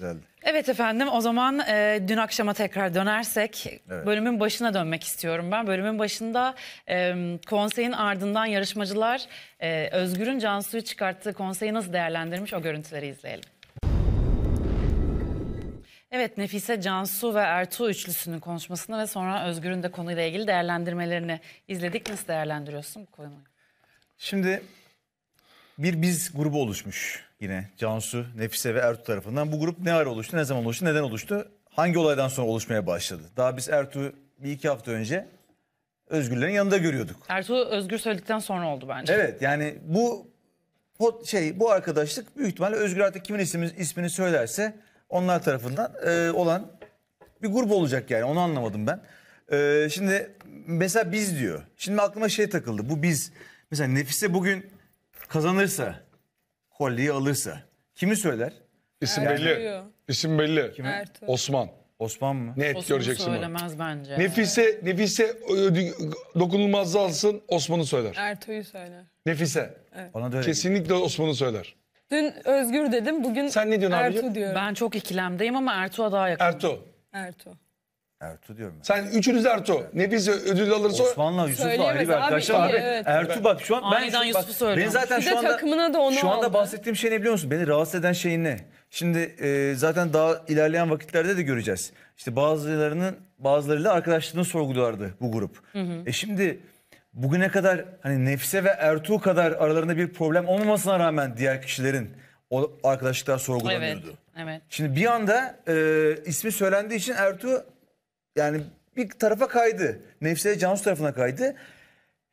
Güzeldi. Evet efendim o zaman e, dün akşama tekrar dönersek evet. bölümün başına dönmek istiyorum ben. Bölümün başında e, konseyin ardından yarışmacılar e, Özgür'ün Cansu'yu çıkarttığı konseyi nasıl değerlendirmiş o görüntüleri izleyelim. Evet Nefise Cansu ve Ertuğ üçlüsünün konuşmasını ve sonra Özgür'ün de konuyla ilgili değerlendirmelerini izledik. Nasıl değerlendiriyorsun bu konuyu? Şimdi bir biz grubu oluşmuş yine Cansu, Nefise ve Ertuğ tarafından. Bu grup ne ara oluştu, ne zaman oluştu, neden oluştu? Hangi olaydan sonra oluşmaya başladı? Daha biz Ertuğ bir iki hafta önce Özgürlerin yanında görüyorduk. Ertuğ Özgür söyledikten sonra oldu bence. Evet yani bu şey bu arkadaşlık büyük ihtimalle Özgür artık kimin ismini, ismini söylerse onlar tarafından e, olan bir grup olacak yani onu anlamadım ben. E, şimdi mesela biz diyor. Şimdi aklıma şey takıldı bu biz. Mesela Nefise bugün kazanırsa Holly'yi alırsa kimi söyler? İsim Ertuğrul. belli. İsim belli. Ertuğrul. Osman. Osman mı? Net Osman'ı göreceksin Osman söylemez bence. Nefise, Nefise e, dokunulmazlığı alsın Osman'ı söyler. Ertuğ'u söyler. Nefise. Bana da öyle Kesinlikle Osman'ı söyler. Dün Özgür dedim, bugün Sen ne diyorsun abicim? diyorum. Ben çok ikilemdeyim ama Ertuğ'a daha yakın. Ertuğ. Ertuğ. Ertu diyorum ben. Sen üçünüz Ertuğ. Nefis ödül alırsa Osman'la Yusuf'la Söyleyemez ayrı bir abi, arkadaşlar. iyi, Abi, evet. Ertuğ bak şu an ben, Aniden şu, Yusuf'u bak, beni söylemiş. zaten şu anda, takımına da onu şu anda aldı. bahsettiğim şey ne biliyor musun? Beni rahatsız eden şey ne? Şimdi e, zaten daha ilerleyen vakitlerde de göreceğiz. İşte bazılarının bazılarıyla arkadaşlığını sorgulardı bu grup. E şimdi bugüne kadar hani Nefse ve Ertu kadar aralarında bir problem olmamasına rağmen diğer kişilerin o arkadaşlıklar sorgulanıyordu. Evet. Evet. Şimdi bir anda e, ismi söylendiği için Ertu yani bir tarafa kaydı. Nefse Cansu tarafına kaydı.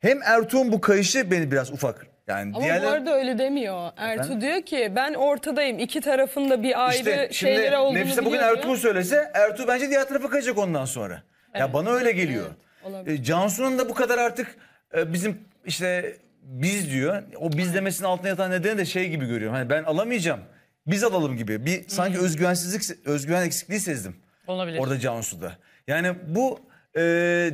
Hem Ertuğ'un bu kayışı beni biraz ufak yani Ama diğerler... bu arada öyle demiyor. Ertuğ Efendim? diyor ki ben ortadayım. İki tarafında bir ayrı işte, şimdi şeylere olduğunu Nefise bugün Ertuğ'u söylese Ertuğ bence diğer tarafa kayacak ondan sonra. Evet. Ya bana öyle geliyor. Evet, e, Cansu'nun da bu kadar artık e, bizim işte biz diyor. O biz demesinin altına yatan nedeni de şey gibi görüyorum. Hani ben alamayacağım. Biz alalım gibi. Bir sanki özgüvensizlik özgüven eksikliği sezdim. Olabilir. Orada Cansu'da. Yani bu e,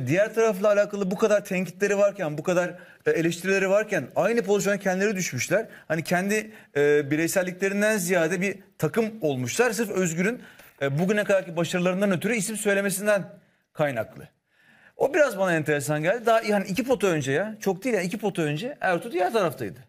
diğer tarafla alakalı bu kadar tenkitleri varken, bu kadar e, eleştirileri varken aynı pozisyona kendileri düşmüşler. Hani kendi e, bireyselliklerinden ziyade bir takım olmuşlar. Sırf Özgür'ün e, bugüne kadarki başarılarından ötürü isim söylemesinden kaynaklı. O biraz bana enteresan geldi. Daha yani iki pota önce ya. Çok değil yani iki pota önce Ertuğ diğer taraftaydı.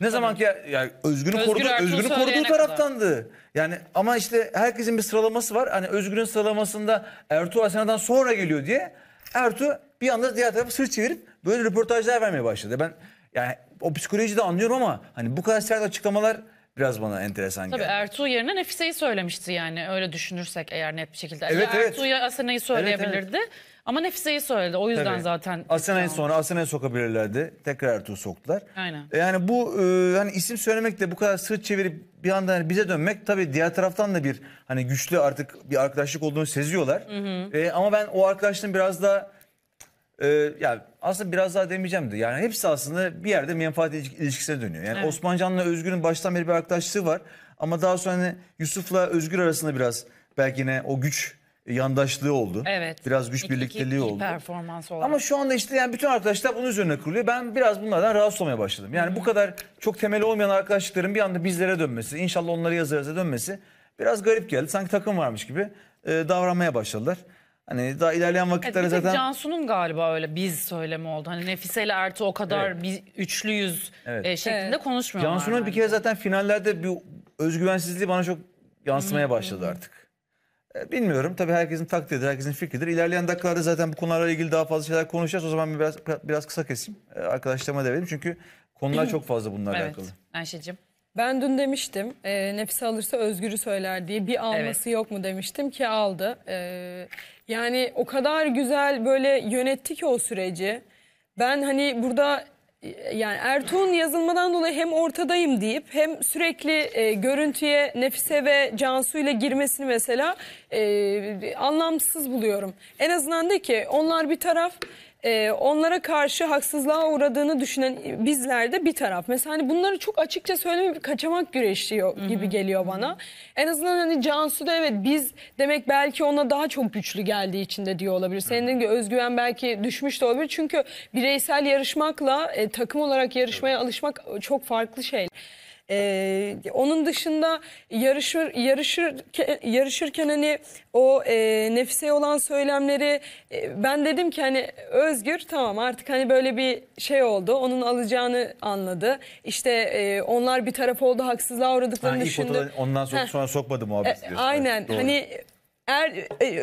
Ne zaman ki ya, ya Özgür'ü Özgür korudu, Ertuğrul koruduğu söyleyene taraftandı. Yani ama işte herkesin bir sıralaması var. Hani Özgür'ün sıralamasında Ertuğ Asena'dan sonra geliyor diye Ertuğ bir anda diğer tarafı sırt çevirip böyle röportajlar vermeye başladı. Ben yani o psikolojiyi de anlıyorum ama hani bu kadar sert açıklamalar biraz bana enteresan Tabii geldi. Ertuğ yerine Nefise'yi söylemişti yani öyle düşünürsek eğer net bir şekilde. Evet, evet. Ertuğ'ya Asena'yı söyleyebilirdi ama Nefise'yi söyledi o yüzden Tabii. zaten. Asena'yı sonra Asena'yı sokabilirlerdi tekrar Ertuğ'u soktular. Aynen. E, yani bu hani isim söylemek de bu kadar sırt çevirip bir anda hani bize dönmek tabii diğer taraftan da bir hani güçlü artık bir arkadaşlık olduğunu seziyorlar. E, ama ben o arkadaşlığın biraz da e, ee, yani aslında biraz daha demeyeceğim de yani hepsi aslında bir yerde menfaat ilişkisine dönüyor. Yani evet. Osmancan'la Özgür'ün baştan beri bir arkadaşlığı var ama daha sonra hani Yusuf'la Özgür arasında biraz belki yine o güç yandaşlığı oldu. Evet. Biraz güç iki, birlikteliği iki, oldu. performans oldu. Ama şu anda işte yani bütün arkadaşlar bunun üzerine kuruluyor. Ben biraz bunlardan rahatsız olmaya başladım. Yani Hı-hı. bu kadar çok temeli olmayan arkadaşlıkların bir anda bizlere dönmesi, inşallah onları yazarıza dönmesi biraz garip geldi. Sanki takım varmış gibi e, davranmaya başladılar. Hani daha ilerleyen vakitlere evet, zaten... Cansu'nun galiba öyle biz söylemi oldu. Hani Nefise ile Ertuğ o kadar evet. biz üçlüyüz evet. e, şeklinde evet. konuşmuyorlar. Cansu'nun bir kere zaten finallerde bir özgüvensizliği bana çok yansımaya başladı artık. E, bilmiyorum tabii herkesin takdiridir, herkesin fikridir. İlerleyen dakikalarda zaten bu konularla ilgili daha fazla şeyler konuşacağız. O zaman biraz biraz kısa keseyim. E, arkadaşlarıma da verelim çünkü konular çok fazla bunlarla evet. alakalı. Evet Ayşe'cim. Ben dün demiştim e, nefse alırsa özgürü söyler diye bir alması Evet. yok mu demiştim ki aldı. E, yani o kadar güzel böyle yönetti ki o süreci. Ben hani burada e, yani Ertuğ'un yazılmadan dolayı hem ortadayım deyip hem sürekli e, görüntüye Nefise ve Cansu ile girmesini mesela e, anlamsız buluyorum. En azından de ki onlar bir taraf e, onlara karşı haksızlığa uğradığını düşünen bizler de bir taraf. Mesela hani bunları çok açıkça söyleme kaçamak güreşliyor gibi geliyor bana. En azından hani Cansu da evet biz demek belki ona daha çok güçlü geldiği için de diyor olabilir. Senin gibi özgüven belki düşmüş de olabilir. Çünkü bireysel yarışmakla e, takım olarak yarışmaya alışmak çok farklı şey. E, onun dışında yarışır yarışır yarışırken hani o e, nefise olan söylemleri e, ben dedim ki hani Özgür tamam artık hani böyle bir şey oldu. Onun alacağını anladı. İşte e, onlar bir taraf oldu haksızlığa uğradıklarını Ha, düşündü. ondan sonra, sonra sokmadı muhabbet E, diyorsun. Evet, Aynen. Hani er,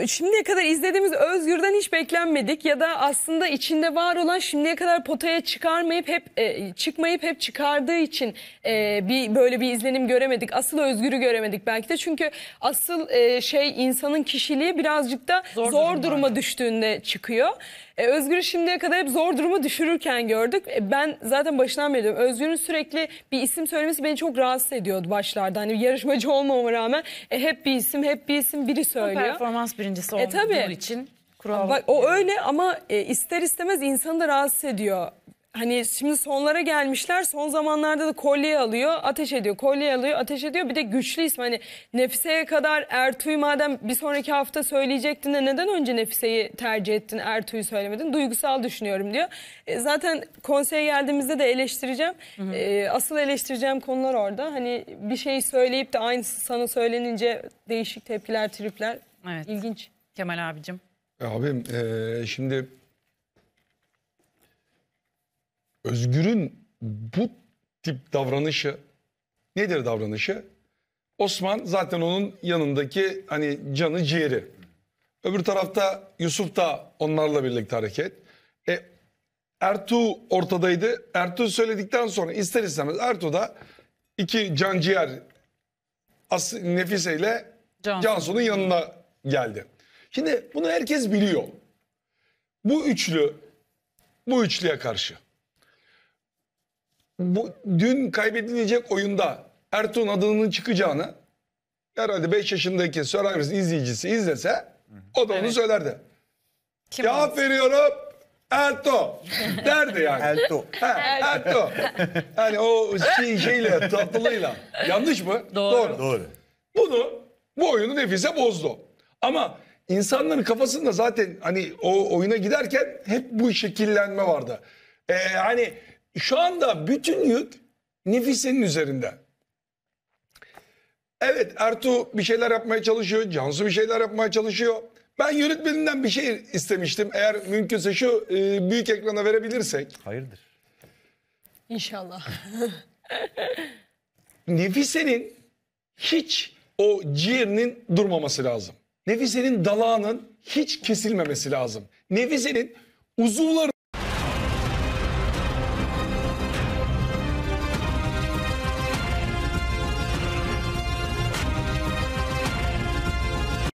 şimdiye kadar izlediğimiz Özgür'den hiç beklenmedik ya da aslında içinde var olan şimdiye kadar potaya çıkarmayıp hep e, çıkmayıp hep çıkardığı için e, bir böyle bir izlenim göremedik. Asıl Özgür'ü göremedik belki de çünkü asıl e, şey insanın kişiliği birazcık da zor, zor duruma düştüğünde çıkıyor. E, Özgür'ü şimdiye kadar hep zor durumu düşürürken gördük. E, ben zaten başından beri diyorum. Özgür'ün sürekli bir isim söylemesi beni çok rahatsız ediyordu başlarda. Hani yarışmacı olmama rağmen e, hep bir isim, hep bir isim biri söylüyor. O performans birincisi e, olduğu e, için kural. Bak, o öyle ama e, ister istemez insanı da rahatsız ediyor hani şimdi sonlara gelmişler. Son zamanlarda da kolye alıyor, ateş ediyor. Kolye alıyor, ateş ediyor. Bir de güçlü isim. Hani Nefise'ye kadar Ertuğ'yu madem bir sonraki hafta söyleyecektin de neden önce Nefise'yi tercih ettin, Ertuğ'yu söylemedin? Duygusal düşünüyorum diyor. E, zaten konseye geldiğimizde de eleştireceğim. Hı hı. E, asıl eleştireceğim konular orada. Hani bir şey söyleyip de aynısı sana söylenince değişik tepkiler, tripler. Evet. İlginç. Kemal abicim. E, abim e, şimdi Özgür'ün bu tip davranışı nedir davranışı? Osman zaten onun yanındaki hani canı ciğeri. Öbür tarafta Yusuf da onlarla birlikte hareket. E, Ertuğ ortadaydı. Ertuğ söyledikten sonra ister istemez Ertuğ da iki can ciğer As Nefise ile Cansu. Cansu'nun yanına geldi. Şimdi bunu herkes biliyor. Bu üçlü bu üçlüye karşı bu dün kaybedilecek oyunda Ertuğrul adının çıkacağını herhalde 5 yaşındaki Survivor's izleyicisi izlese o da onu Evet. söylerdi. Kim Cevap veriyorum Ertuğ derdi yani. Elto. Ha, Ertuğ. Yani o şey, şeyle tatlılığıyla. Yanlış mı? Doğru. Doğru. Bunu bu oyunu nefise bozdu. Ama insanların kafasında zaten hani o oyuna giderken hep bu şekillenme vardı. Ee, hani şu anda bütün yük Nefise'nin üzerinde. Evet Ertuğ bir şeyler yapmaya çalışıyor. Cansu bir şeyler yapmaya çalışıyor. Ben yönetmeninden bir şey istemiştim. Eğer mümkünse şu e, büyük ekrana verebilirsek. Hayırdır? İnşallah. Nefise'nin hiç o ciğerinin durmaması lazım. Nefise'nin dalağının hiç kesilmemesi lazım. Nefise'nin uzuvları